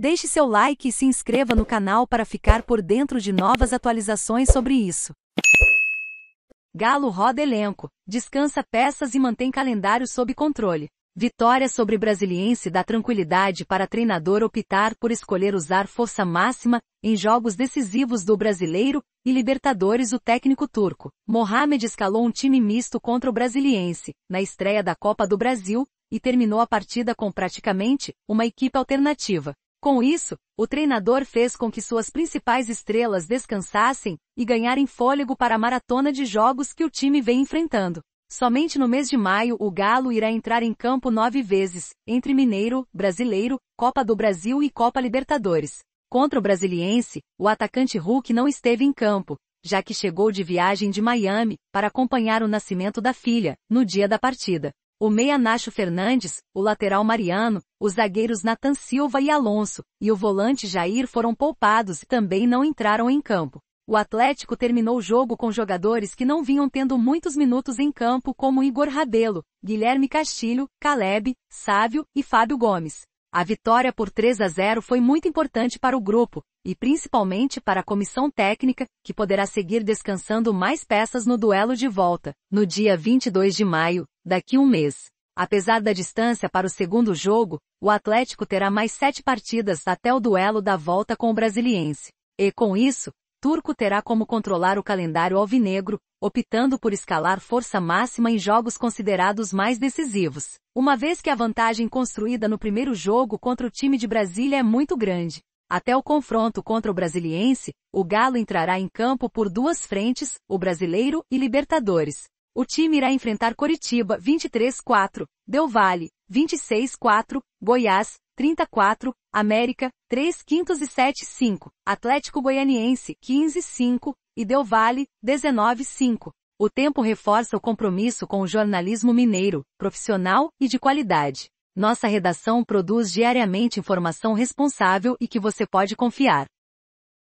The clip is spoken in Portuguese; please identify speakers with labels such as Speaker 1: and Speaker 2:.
Speaker 1: Deixe seu like e se inscreva no canal para ficar por dentro de novas atualizações sobre isso. Galo roda elenco, descansa peças e mantém calendário sob controle. Vitória sobre Brasiliense dá tranquilidade para treinador optar por escolher usar força máxima em jogos decisivos do Brasileiro e Libertadores. O técnico turco Mohamed escalou um time misto contra o Brasiliense na estreia da Copa do Brasil e terminou a partida com praticamente uma equipe alternativa. Com isso, o treinador fez com que suas principais estrelas descansassem e ganharem fôlego para a maratona de jogos que o time vem enfrentando. Somente no mês de maio o Galo irá entrar em campo nove vezes, entre Mineiro, Brasileiro, Copa do Brasil e Copa Libertadores. Contra o Brasiliense, o atacante Hulk não esteve em campo, já que chegou de viagem de Miami para acompanhar o nascimento da filha, no dia da partida o meia Nacho Fernandes, o lateral Mariano, os zagueiros Nathan Silva e Alonso, e o volante Jair foram poupados e também não entraram em campo. O Atlético terminou o jogo com jogadores que não vinham tendo muitos minutos em campo como Igor Rabelo, Guilherme Castilho, Caleb, Sávio e Fábio Gomes. A vitória por 3 a 0 foi muito importante para o grupo, e principalmente para a comissão técnica, que poderá seguir descansando mais peças no duelo de volta, no dia 22 de maio, daqui um mês. Apesar da distância para o segundo jogo, o Atlético terá mais sete partidas até o duelo da volta com o Brasiliense. E com isso, Turco terá como controlar o calendário alvinegro, optando por escalar força máxima em jogos considerados mais decisivos, uma vez que a vantagem construída no primeiro jogo contra o time de Brasília é muito grande. Até o confronto contra o Brasiliense, o Galo entrará em campo por duas frentes, o Brasileiro e Libertadores, o time irá enfrentar Coritiba 23-4, Del Valle 26-4, Goiás 34, América 3 quintos e 7-5, Atlético Goianiense 15-5 e Del Valle 19-5. O tempo reforça o compromisso com o jornalismo mineiro, profissional e de qualidade. Nossa redação produz diariamente informação responsável e que você pode confiar.